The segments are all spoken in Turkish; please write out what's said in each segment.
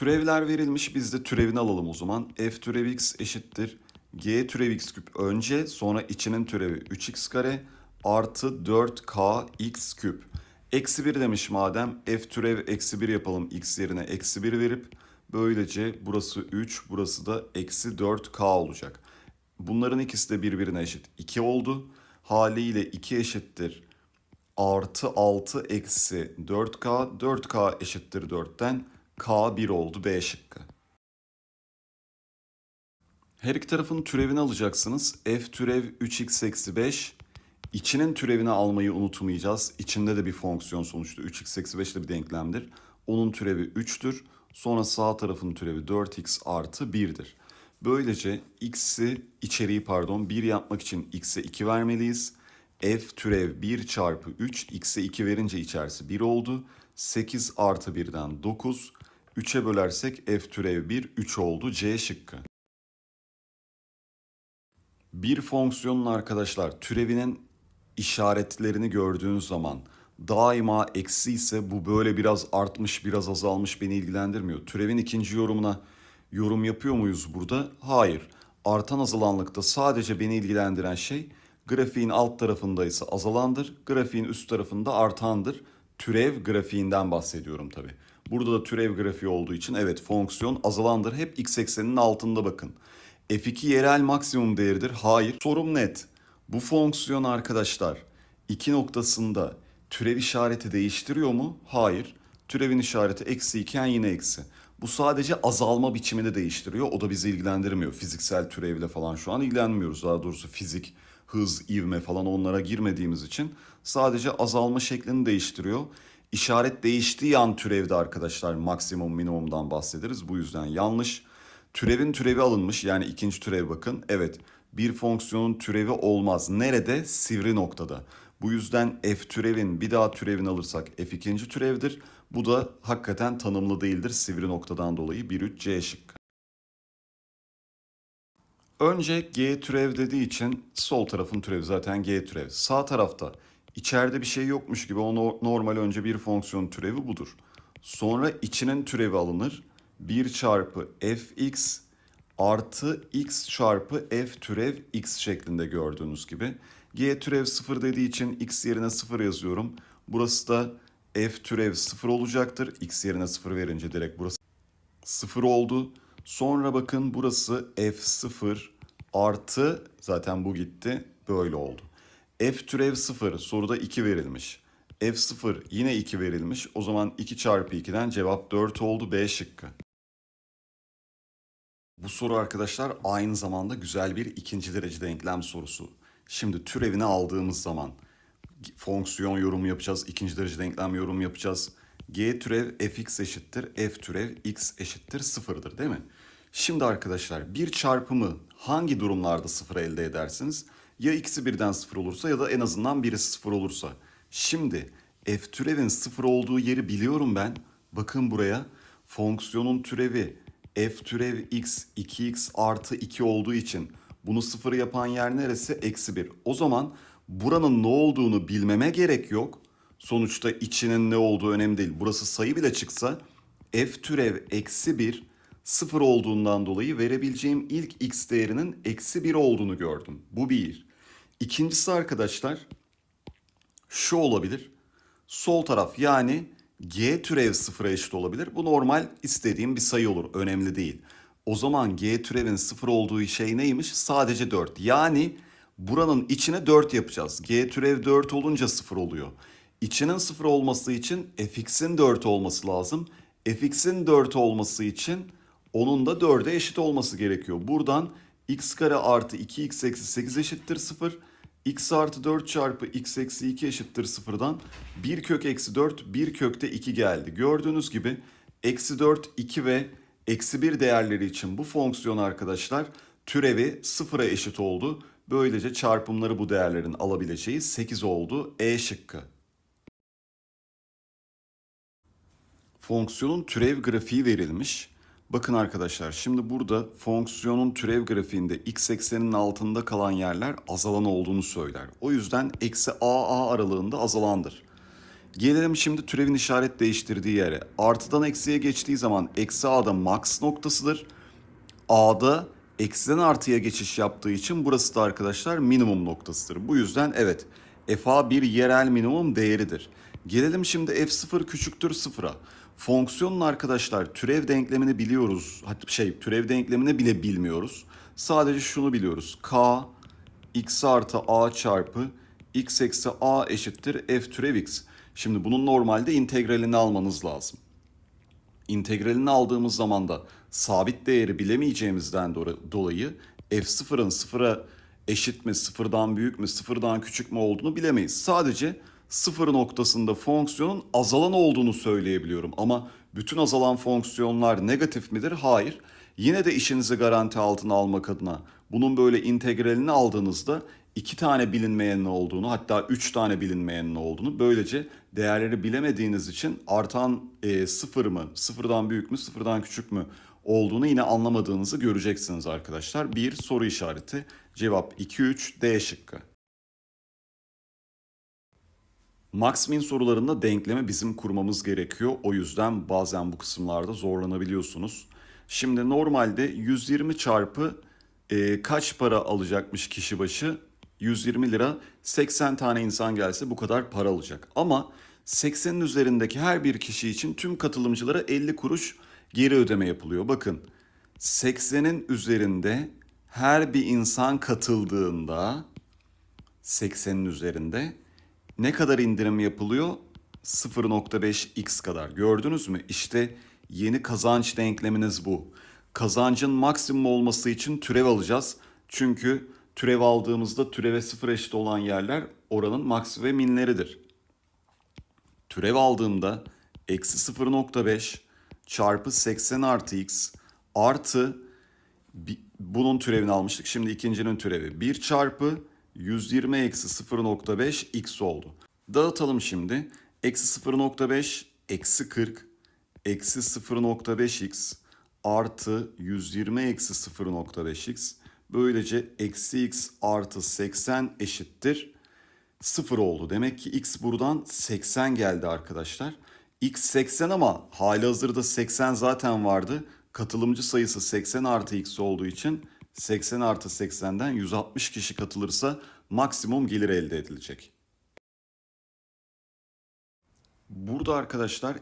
Türevler verilmiş biz de türevini alalım o zaman. F türev x eşittir. G türev x küp önce sonra içinin türevi 3x kare artı 4k x küp. Eksi 1 demiş madem f türev eksi 1 yapalım x yerine eksi 1 verip böylece burası 3 burası da eksi 4k olacak. Bunların ikisi de birbirine eşit 2 oldu. Haliyle 2 eşittir artı 6 eksi 4k 4k eşittir 4'ten K1 oldu B şıkkı. Her iki tarafın türevini alacaksınız. F türev 3x eksi 5. İçinin türevini almayı unutmayacağız. İçinde de bir fonksiyon sonuçta. 3x eksi 5 de bir denklemdir. Onun türevi 3'tür. Sonra sağ tarafın türevi 4x artı 1'dir. Böylece x'i içeriği pardon 1 yapmak için x'e 2 vermeliyiz. F türev 1 çarpı 3 x'e 2 verince içerisi 1 oldu. 8 artı 1'den 9 3'e bölersek f türev 1 3 oldu C şıkkı. Bir fonksiyonun arkadaşlar türevinin işaretlerini gördüğünüz zaman daima eksi ise bu böyle biraz artmış biraz azalmış beni ilgilendirmiyor. Türevin ikinci yorumuna yorum yapıyor muyuz burada? Hayır. Artan azalanlıkta sadece beni ilgilendiren şey grafiğin alt tarafında ise azalandır, grafiğin üst tarafında artandır. Türev grafiğinden bahsediyorum tabii. Burada da türev grafiği olduğu için evet fonksiyon azalandır. Hep x ekseninin altında bakın. F2 yerel maksimum değeridir. Hayır. Sorum net. Bu fonksiyon arkadaşlar iki noktasında türev işareti değiştiriyor mu? Hayır. Türevin işareti eksi iken yine eksi. Bu sadece azalma biçimini değiştiriyor. O da bizi ilgilendirmiyor. Fiziksel türevle falan şu an ilgilenmiyoruz. Daha doğrusu fizik, hız, ivme falan onlara girmediğimiz için sadece azalma şeklini değiştiriyor işaret değiştiği an türevde arkadaşlar maksimum minimumdan bahsederiz. Bu yüzden yanlış. Türevin türevi alınmış yani ikinci türev bakın. Evet bir fonksiyonun türevi olmaz. Nerede? Sivri noktada. Bu yüzden f türevin bir daha türevini alırsak f ikinci türevdir. Bu da hakikaten tanımlı değildir sivri noktadan dolayı 1-3-C şıkkı. Önce G türev dediği için sol tarafın türevi zaten G türev. Sağ tarafta içeride bir şey yokmuş gibi o no- normal önce bir fonksiyon türevi budur. Sonra içinin türevi alınır. 1 çarpı fx artı x çarpı f türev x şeklinde gördüğünüz gibi. G türev 0 dediği için x yerine 0 yazıyorum. Burası da f türev 0 olacaktır. x yerine 0 verince direkt burası 0 oldu. Sonra bakın burası f0 artı zaten bu gitti böyle oldu f türev 0 soruda 2 verilmiş. f0 yine 2 verilmiş. O zaman 2 çarpı 2'den cevap 4 oldu B şıkkı. Bu soru arkadaşlar aynı zamanda güzel bir ikinci derece denklem sorusu. Şimdi türevini aldığımız zaman fonksiyon yorumu yapacağız, ikinci derece denklem yorumu yapacağız. G türev fx eşittir, f türev x eşittir sıfırdır değil mi? Şimdi arkadaşlar bir çarpımı hangi durumlarda sıfır elde edersiniz? Ya ikisi birden sıfır olursa ya da en azından biri sıfır olursa. Şimdi f türevin sıfır olduğu yeri biliyorum ben. Bakın buraya fonksiyonun türevi f türev x 2x artı 2 olduğu için bunu sıfır yapan yer neresi? Eksi 1. O zaman buranın ne olduğunu bilmeme gerek yok. Sonuçta içinin ne olduğu önemli değil. Burası sayı bile çıksa f türev eksi 1 sıfır olduğundan dolayı verebileceğim ilk x değerinin eksi 1 olduğunu gördüm. Bu bir. İkincisi arkadaşlar şu olabilir. Sol taraf yani g türev sıfıra eşit olabilir. Bu normal istediğim bir sayı olur. Önemli değil. O zaman g türevin sıfır olduğu şey neymiş? Sadece 4. Yani buranın içine 4 yapacağız. g türev 4 olunca sıfır oluyor. İçinin sıfır olması için fx'in 4 olması lazım. fx'in 4 olması için onun da 4'e eşit olması gerekiyor. Buradan x kare artı 2x eksi 8 eşittir 0 x artı 4 çarpı x eksi 2 eşittir sıfırdan 1 kök eksi 4 1 kökte 2 geldi. Gördüğünüz gibi eksi 4 2 ve eksi 1 değerleri için bu fonksiyon arkadaşlar türevi sıfıra eşit oldu. Böylece çarpımları bu değerlerin alabileceği 8 oldu E şıkkı. Fonksiyonun türev grafiği verilmiş. Bakın arkadaşlar şimdi burada fonksiyonun türev grafiğinde x ekseninin altında kalan yerler azalan olduğunu söyler. O yüzden eksi aa aralığında azalandır. Gelelim şimdi türevin işaret değiştirdiği yere. Artıdan eksiye geçtiği zaman eksi a'da max noktasıdır. A'da eksiden artıya geçiş yaptığı için burası da arkadaşlar minimum noktasıdır. Bu yüzden evet fa bir yerel minimum değeridir. Gelelim şimdi f0 küçüktür 0'a. Fonksiyonun arkadaşlar türev denklemini biliyoruz. Hatta şey türev denklemini bile bilmiyoruz. Sadece şunu biliyoruz. K x artı a çarpı x eksi a eşittir f türev x. Şimdi bunun normalde integralini almanız lazım. İntegralini aldığımız zaman da sabit değeri bilemeyeceğimizden dolayı f sıfırın sıfıra eşit mi, sıfırdan büyük mü, sıfırdan küçük mü olduğunu bilemeyiz. Sadece sıfır noktasında fonksiyonun azalan olduğunu söyleyebiliyorum. Ama bütün azalan fonksiyonlar negatif midir? Hayır. Yine de işinizi garanti altına almak adına bunun böyle integralini aldığınızda iki tane bilinmeyenin olduğunu hatta üç tane bilinmeyenin olduğunu böylece değerleri bilemediğiniz için artan e, sıfır mı sıfırdan büyük mü sıfırdan küçük mü olduğunu yine anlamadığınızı göreceksiniz arkadaşlar. Bir soru işareti cevap 2-3 D şıkkı. Max min sorularında denkleme bizim kurmamız gerekiyor. O yüzden bazen bu kısımlarda zorlanabiliyorsunuz. Şimdi normalde 120 çarpı e, kaç para alacakmış kişi başı? 120 lira 80 tane insan gelse bu kadar para alacak. Ama 80'in üzerindeki her bir kişi için tüm katılımcılara 50 kuruş geri ödeme yapılıyor. Bakın 80'in üzerinde her bir insan katıldığında 80'in üzerinde ne kadar indirim yapılıyor? 0.5x kadar. Gördünüz mü? İşte yeni kazanç denkleminiz bu. Kazancın maksimum olması için türev alacağız. Çünkü türev aldığımızda türeve sıfır eşit olan yerler oranın maks ve minleridir. Türev aldığımda eksi 0.5 çarpı 80 artı x artı bunun türevini almıştık. Şimdi ikincinin türevi 1 çarpı 120 eksi 0.5 x oldu. Dağıtalım şimdi. Eksi 0.5 eksi 40 eksi 0.5 x artı 120 eksi 0.5 x böylece eksi x artı 80 eşittir 0 oldu. Demek ki x buradan 80 geldi arkadaşlar. x 80 ama hali hazırda 80 zaten vardı. Katılımcı sayısı 80 artı x olduğu için 80 artı 80'den 160 kişi katılırsa maksimum gelir elde edilecek. Burada arkadaşlar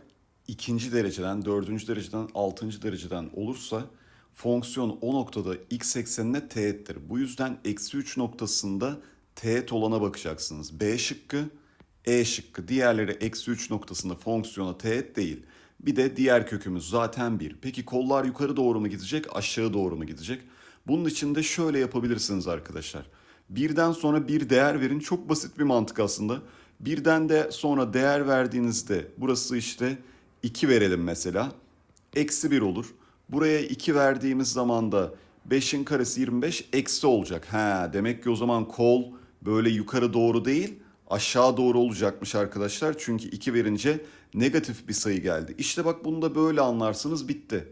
ikinci dereceden, dördüncü dereceden, altıncı dereceden olursa fonksiyon o noktada x eksenine teğettir. Bu yüzden eksi 3 noktasında teğet olana bakacaksınız. B şıkkı, E şıkkı. Diğerleri eksi 3 noktasında fonksiyona teğet değil. Bir de diğer kökümüz zaten 1. Peki kollar yukarı doğru mu gidecek, aşağı doğru mu gidecek? Bunun için de şöyle yapabilirsiniz arkadaşlar. Birden sonra bir değer verin. Çok basit bir mantık aslında. Birden de sonra değer verdiğinizde burası işte 2 verelim mesela. Eksi 1 olur. Buraya 2 verdiğimiz zaman da 5'in karesi 25 eksi olacak. Ha demek ki o zaman kol böyle yukarı doğru değil aşağı doğru olacakmış arkadaşlar. Çünkü 2 verince negatif bir sayı geldi. İşte bak bunu da böyle anlarsınız bitti.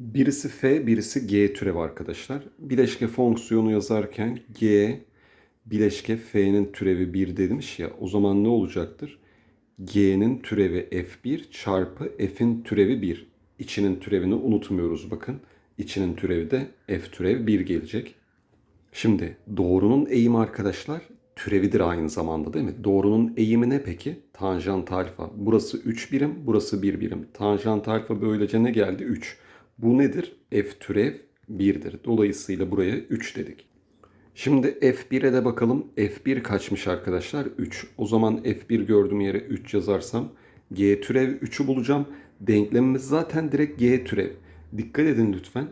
Birisi f, birisi g türevi arkadaşlar. Bileşke fonksiyonu yazarken g bileşke f'nin türevi 1 demiş ya. O zaman ne olacaktır? g'nin türevi f1 çarpı f'in türevi 1. İçinin türevini unutmuyoruz bakın. İçinin türevi de f türev 1 gelecek. Şimdi doğrunun eğimi arkadaşlar türevidir aynı zamanda değil mi? Doğrunun eğimi ne peki? Tanjant alfa. Burası 3 birim, burası 1 birim. Tanjant alfa böylece ne geldi? 3. Bu nedir? F türev 1'dir. Dolayısıyla buraya 3 dedik. Şimdi F1'e de bakalım. F1 kaçmış arkadaşlar? 3. O zaman F1 gördüğüm yere 3 yazarsam G türev 3'ü bulacağım. Denklemimiz zaten direkt G türev. Dikkat edin lütfen.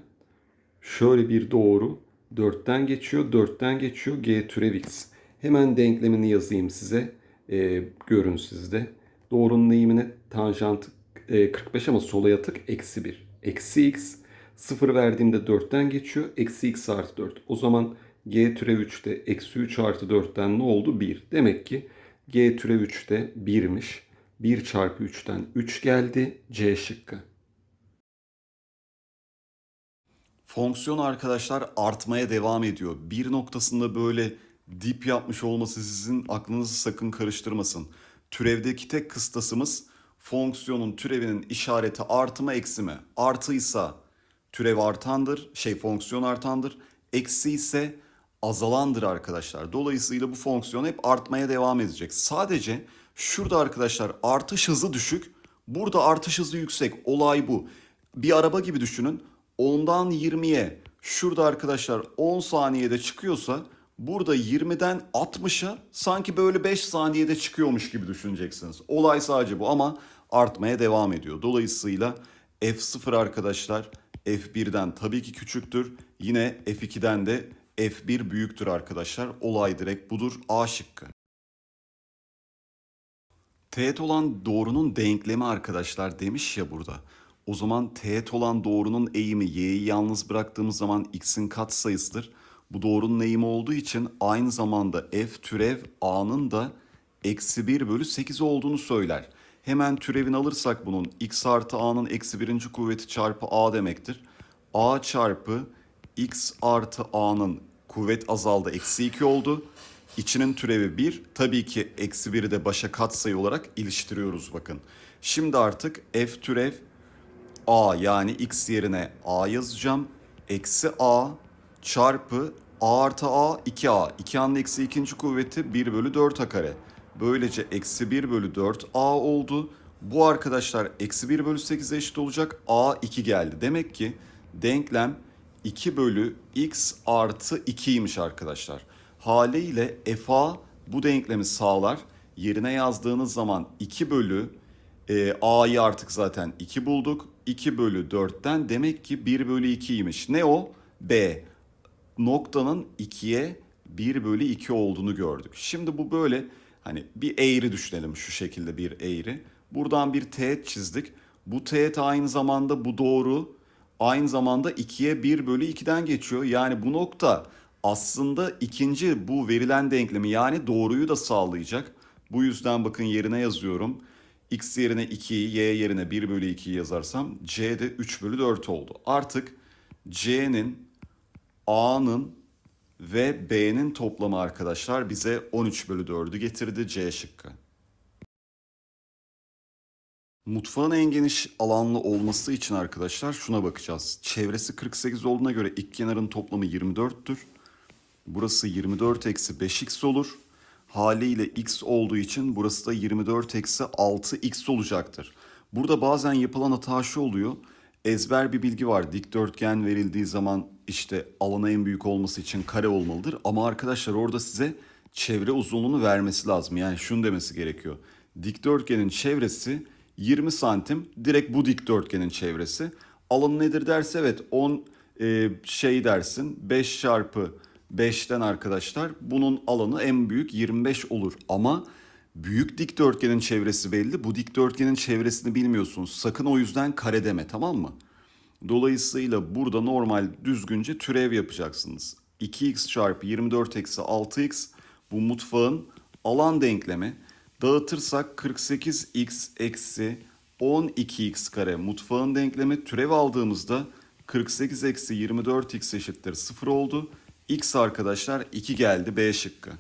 Şöyle bir doğru. 4'ten geçiyor. 4'ten geçiyor. G türev x. Hemen denklemini yazayım size. E, görün sizde. Doğrunun eğimine tanjant e, 45 ama sola yatık eksi 1 eksi x. 0 verdiğimde 4'ten geçiyor. Eksi x artı 4. O zaman g türev 3'te eksi 3 artı 4'ten ne oldu? 1. Demek ki g türev 3'te 1'miş. 1 çarpı 3'ten 3 geldi. C şıkkı. Fonksiyon arkadaşlar artmaya devam ediyor. Bir noktasında böyle dip yapmış olması sizin aklınızı sakın karıştırmasın. Türevdeki tek kıstasımız fonksiyonun türevinin işareti artı mı eksi mi? Artıysa türev artandır, şey fonksiyon artandır. Eksi ise azalandır arkadaşlar. Dolayısıyla bu fonksiyon hep artmaya devam edecek. Sadece şurada arkadaşlar artış hızı düşük, burada artış hızı yüksek. Olay bu. Bir araba gibi düşünün. 10'dan 20'ye şurada arkadaşlar 10 saniyede çıkıyorsa Burada 20'den 60'a sanki böyle 5 saniyede çıkıyormuş gibi düşüneceksiniz. Olay sadece bu ama artmaya devam ediyor. Dolayısıyla F0 arkadaşlar F1'den tabii ki küçüktür. Yine F2'den de F1 büyüktür arkadaşlar. Olay direkt budur. A şıkkı. Teğet olan doğrunun denklemi arkadaşlar demiş ya burada. O zaman teğet olan doğrunun eğimi y'yi yalnız bıraktığımız zaman x'in kat sayısıdır. Bu doğrunun eğimi olduğu için aynı zamanda f türev a'nın da eksi 1 bölü 8 olduğunu söyler. Hemen türevini alırsak bunun x artı a'nın eksi birinci kuvveti çarpı a demektir. a çarpı x artı a'nın kuvvet azaldı eksi 2 oldu. İçinin türevi 1. Tabii ki eksi 1'i de başa katsayı olarak iliştiriyoruz bakın. Şimdi artık f türev a yani x yerine a yazacağım. Eksi a çarpı a artı a 2a. 2a'nın eksi ikinci kuvveti 1 bölü 4a kare. Böylece eksi 1 bölü 4a oldu. Bu arkadaşlar eksi 1 bölü 8'e eşit olacak. a 2 geldi. Demek ki denklem 2 bölü x artı 2'ymiş arkadaşlar. Haliyle fa bu denklemi sağlar. Yerine yazdığınız zaman 2 bölü e, a'yı artık zaten 2 bulduk. 2 bölü 4'ten demek ki 1 bölü 2'ymiş. Ne o? B noktanın 2'ye 1 bölü 2 olduğunu gördük. Şimdi bu böyle hani bir eğri düşünelim şu şekilde bir eğri. Buradan bir teğet çizdik. Bu teğet aynı zamanda bu doğru aynı zamanda 2'ye 1 bölü 2'den geçiyor. Yani bu nokta aslında ikinci bu verilen denklemi yani doğruyu da sağlayacak. Bu yüzden bakın yerine yazıyorum. X yerine 2'yi, Y yerine 1 bölü 2'yi yazarsam C de 3 bölü 4 oldu. Artık C'nin A'nın ve B'nin toplamı arkadaşlar bize 13 bölü 4'ü getirdi C şıkkı. Mutfağın en geniş alanlı olması için arkadaşlar şuna bakacağız. Çevresi 48 olduğuna göre ilk kenarın toplamı 24'tür. Burası 24 eksi 5x olur. Haliyle x olduğu için burası da 24 eksi 6x olacaktır. Burada bazen yapılan hata şu oluyor ezber bir bilgi var. Dikdörtgen verildiği zaman işte alana en büyük olması için kare olmalıdır. Ama arkadaşlar orada size çevre uzunluğunu vermesi lazım. Yani şunu demesi gerekiyor. Dikdörtgenin çevresi 20 santim. Direkt bu dikdörtgenin çevresi. Alanı nedir derse evet 10 e, şey dersin 5 çarpı 5'ten arkadaşlar bunun alanı en büyük 25 olur. Ama Büyük dikdörtgenin çevresi belli. Bu dikdörtgenin çevresini bilmiyorsunuz. Sakın o yüzden kare deme tamam mı? Dolayısıyla burada normal düzgünce türev yapacaksınız. 2x çarpı 24 eksi 6x bu mutfağın alan denklemi. Dağıtırsak 48x eksi 12x kare mutfağın denklemi türev aldığımızda 48 eksi 24x eşittir 0 oldu. X arkadaşlar 2 geldi B şıkkı.